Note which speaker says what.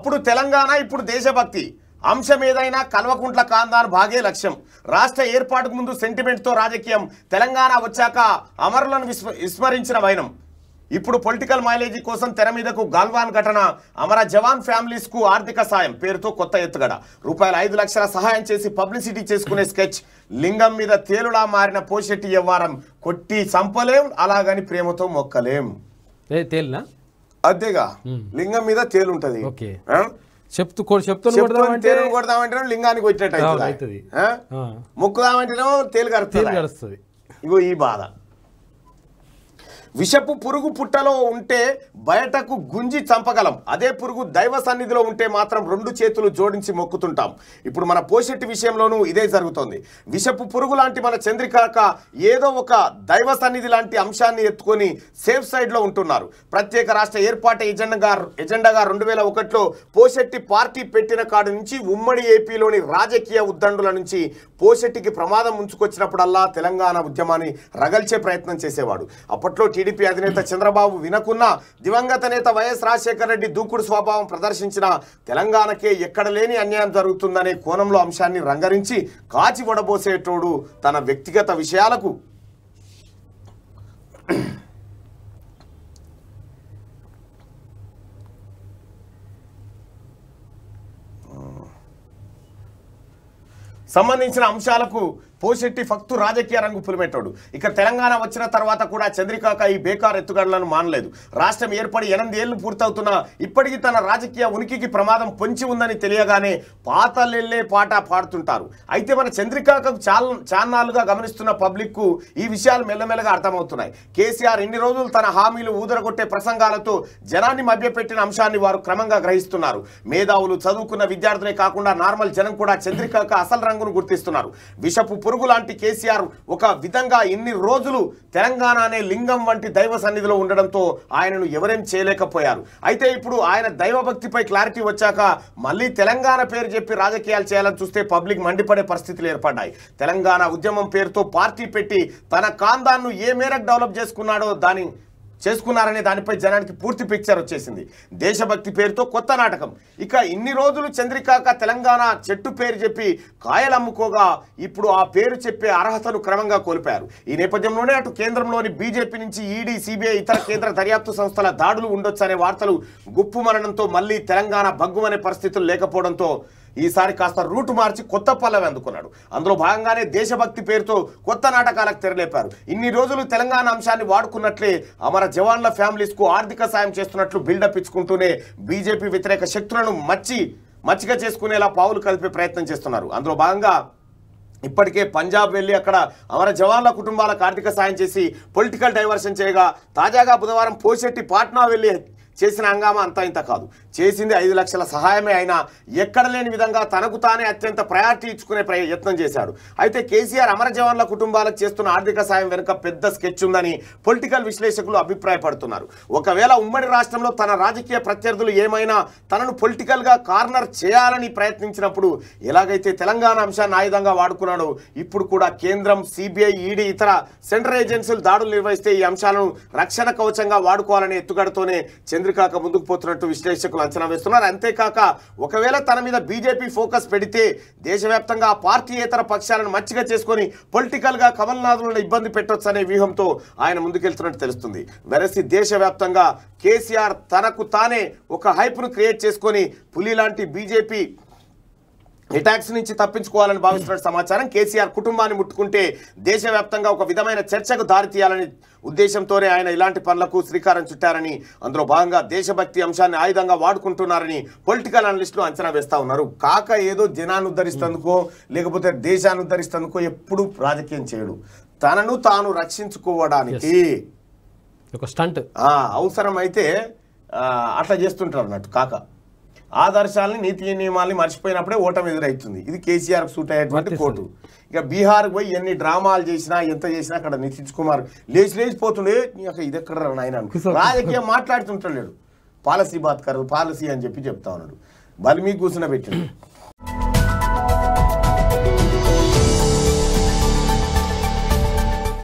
Speaker 1: అప్పుడు తెలంగాణ ఇప్పుడు దేశభక్తి అంశం ఏదైనా కల్వకుంట్ల అని భాగే లక్ష్యం రాష్ట్ర ఏర్పాటుకు ముందు సెంటిమెంట్తో రాజకీయం తెలంగాణ వచ్చాక అమరులను విస్మ విస్మరించిన వైనం ఇప్పుడు పొలిటికల్ మైలేజీ కోసం తెర మీదకు గాల్వాన్ ఘటన అమర జవాన్ ఫ్యామిలీస్కు ఆర్థిక సాయం పేరుతో కొత్త ఎత్తుగడ రూపాయలు ఐదు లక్షల సహాయం చేసి పబ్లిసిటీ చేసుకునే స్కెచ్ లింగం మీద తేలులా మారిన పోషెట్టి వ్యవహారం కొట్టి చంపలేం అలాగని ప్రేమతో మొక్కలేం తేలినా అంతేగా లింగం మీద తేలు ఉంటది చెప్తూ లింగానికి వచ్చినట్టు ముక్కుదామంటే తేలు కరుస్తుంది ఇగో ఈ బాధ విషపు పురుగు పుట్టలో ఉంటే బయటకు గుంజి చంపగలం అదే పురుగు దైవ సన్నిధిలో ఉంటే మాత్రం రెండు చేతులు జోడించి మొక్కుతుంటాం ఇప్పుడు మన పోషెట్టి విషయంలోనూ ఇదే జరుగుతోంది విషపు పురుగు లాంటి మన చంద్రికాక ఏదో ఒక దైవ సన్నిధి లాంటి అంశాన్ని ఎత్తుకొని సేఫ్ సైడ్లో ఉంటున్నారు ప్రత్యేక రాష్ట్ర ఏర్పాటు ఎజెండగా ఎజెండాగా రెండు వేల ఒకటిలో పోషెట్టి పార్టీ పెట్టిన కాడు నుంచి ఉమ్మడి ఏపీలోని రాజకీయ ఉద్దండుల నుంచి పోషెట్టికి ప్రమాదం ముంచుకొచ్చినప్పుడల్లా తెలంగాణ ఉద్యమాన్ని రగల్చే ప్రయత్నం చేసేవాడు అప్పట్లో టీడీపీ అధినేత చంద్రబాబు వినకున్న దివంగత నేత వైఎస్ రాజశేఖర రెడ్డి దూకుడు స్వభావం ప్రదర్శించిన తెలంగాణకే ఎక్కడ లేని అన్యాయం జరుగుతుందనే కోణంలో అంశాన్ని రంగరించి కాచి వడబోసేటోడు తన వ్యక్తిగత విషయాలకు సంబంధించిన అంశాలకు పోశెట్టి ఫక్తు రాజకీయ రంగు పులిమెట్టాడు ఇక తెలంగాణ వచ్చిన తర్వాత కూడా చంద్రికాక ఈ బేకార్ ఎత్తుగడలను మానలేదు రాష్ట్రం ఏర్పడి ఎనిమిది ఏళ్లు పూర్తవుతున్నా ఇప్పటికీ తన రాజకీయ ఉనికికి ప్రమాదం పొంచి ఉందని తెలియగానే పాతలెళ్లే పాట పాడుతుంటారు అయితే మన చంద్రికాకు చాలా చాన్నాలుగా గమనిస్తున్న పబ్లిక్కు ఈ విషయాలు మెల్లమెల్లగా అర్థమవుతున్నాయి కేసీఆర్ ఇన్ని రోజులు తన హామీలు ఊదరగొట్టే ప్రసంగాలతో జనాన్ని మభ్యపెట్టిన అంశాన్ని వారు క్రమంగా గ్రహిస్తున్నారు మేధావులు చదువుకున్న విద్యార్థులే కాకుండా నార్మల్ జనం కూడా చంద్రికాక అసలు రంగును గుర్తిస్తున్నారు విషపు పొరుగు లాంటి కేసీఆర్ ఒక విధంగా ఇన్ని రోజులు తెలంగాణ అనే లింగం వంటి దైవ సన్నిధిలో ఉండడంతో ఆయనను ఎవరేం చేయలేకపోయారు అయితే ఇప్పుడు ఆయన దైవభక్తిపై క్లారిటీ వచ్చాక మళ్ళీ తెలంగాణ పేరు చెప్పి రాజకీయాలు చేయాలని చూస్తే పబ్లిక్ మండిపడే పరిస్థితులు ఏర్పడ్డాయి తెలంగాణ ఉద్యమం పేరుతో పార్టీ పెట్టి తన కాందాన్ని ఏ మేరకు డెవలప్ చేసుకున్నాడో దాని చేసుకున్నారనే దానిపై జనానికి పూర్తి పిక్చర్ వచ్చేసింది దేశభక్తి పేరుతో కొత్త నాటకం ఇక ఇన్ని రోజులు చంద్రికాక తెలంగాణ చెట్టు పేరు చెప్పి కాయలమ్ముకోగా ఇప్పుడు ఆ పేరు చెప్పే అర్హతను క్రమంగా కోల్పారు ఈ నేపథ్యంలోనే అటు కేంద్రంలోని బీజేపీ నుంచి ఈడీ e సిబిఐ ఇతర కేంద్ర దర్యాప్తు సంస్థల దాడులు ఉండొచ్చనే వార్తలు గుప్పు మరణంతో మళ్లీ తెలంగాణ భగ్గుమనే పరిస్థితులు లేకపోవడంతో ఈసారి కాస్త రూట్ మార్చి కొత్త పల్లవి అందుకున్నాడు అందులో భాగంగానే దేశభక్తి పేరుతో కొత్త నాటకాలకు తెరలేపారు ఇన్ని రోజులు తెలంగాణ అంశాన్ని వాడుకున్నట్లే అమర జవాన్ల ఫ్యామిలీస్కు ఆర్థిక సాయం చేస్తున్నట్లు బిల్డప్ ఇచ్చుకుంటూనే బీజేపీ వ్యతిరేక శక్తులను మచ్చి మచ్చిగా చేసుకునేలా పావులు కలిపే ప్రయత్నం చేస్తున్నారు అందులో భాగంగా ఇప్పటికే పంజాబ్ వెళ్ళి అక్కడ అమర జవాన్ల కుటుంబాలకు ఆర్థిక సాయం చేసి పొలిటికల్ డైవర్షన్ చేయగా తాజాగా బుధవారం పోషెట్టి పాట్నా వెళ్ళి చేసిన హంగామా అంత ఇంత కాదు చేసింది ఐదు లక్షల సహాయమే అయినా ఎక్కడ లేని విధంగా తనకు తానే అత్యంత ప్రయారిటీ ఇచ్చుకునే ప్రయత్నం చేశాడు అయితే కేసీఆర్ అమర జవాన్ల కుటుంబాలకు చేస్తున్న ఆర్థిక సాయం వెనుక పెద్ద స్కెచ్ ఉందని పొలిటికల్ విశ్లేషకులు అభిప్రాయపడుతున్నారు ఒకవేళ ఉమ్మడి రాష్ట్రంలో తన రాజకీయ ప్రత్యర్థులు ఏమైనా తనను పొలిటికల్గా కార్నర్ చేయాలని ప్రయత్నించినప్పుడు ఎలాగైతే తెలంగాణ అంశాన్ని ఆయుధంగా వాడుకున్నాడో ఇప్పుడు కూడా కేంద్రం సిబిఐ ఈడీ ఇతర సెంట్రల్ ఏజెన్సీలు దాడులు నిర్వహిస్తే ఈ అంశాలను రక్షణ కవచంగా వాడుకోవాలనే ఎత్తుగడతోనే చంద్ర మంత్రి కాక ముందుకు పోతున్నట్టు విశ్లేషకులు అంచనా వేస్తున్నారు అంతేకాక ఒకవేళ తన మీద బీజేపీ ఫోకస్ పెడితే దేశవ్యాప్తంగా పార్టీ ఇతర పక్షాలను మచ్చిగా చేసుకొని పొలిటికల్గా కమల్నాథులను ఇబ్బంది పెట్టవచ్చు అనే వ్యూహంతో ఆయన ముందుకెళ్తున్నట్టు తెలుస్తుంది వెరసి దేశవ్యాప్తంగా కేసీఆర్ తనకు తానే ఒక హైప్ను క్రియేట్ చేసుకొని పులి లాంటి బీజేపీ ఈ నుంచి తప్పించుకోవాలని భావిస్తున్న సమాచారం కేసీఆర్ కుటుంబాన్ని ముట్టుకుంటే దేశవ్యాప్తంగా ఒక విధమైన చర్చకు దారితీయాలని ఉద్దేశంతోనే ఆయన ఇలాంటి పనులకు శ్రీకారం చుట్టారని అందులో భాగంగా దేశభక్తి అంశాన్ని ఆయుధంగా వాడుకుంటున్నారని పొలిటికల్ అనలిస్టులు అంచనా వేస్తా ఉన్నారు కాక ఏదో జనాన్ని ఉద్ధరిస్తందుకో లేకపోతే దేశాన్ని ఉద్ధరిస్తందుకో ఎప్పుడు రాజకీయం చేయడు తనను తాను రక్షించుకోవడానికి అవసరమైతే అట్లా చేస్తుంటారు అన్నట్టు కాక ఆదర్శాలని నీతి నియమాలని మర్చిపోయినప్పుడే ఓటమి ఎదురవుతుంది ఇది కేసీఆర్ సూట్ అయ్యేటువంటి కోర్టు ఇక బీహార్ పోయి ఎన్ని డ్రామాలు చేసినా ఎంత చేసినా అక్కడ నితీష్ కుమార్ లేచి లేచిపోతుండే ఇది ఎక్కడ నాయన రాజకీయం మాట్లాడుతుంటాడు పాలసీ బాత్ పాలసీ అని చెప్పి చెప్తా ఉన్నాడు బలిమీ కూర్చున్న పెట్టాడు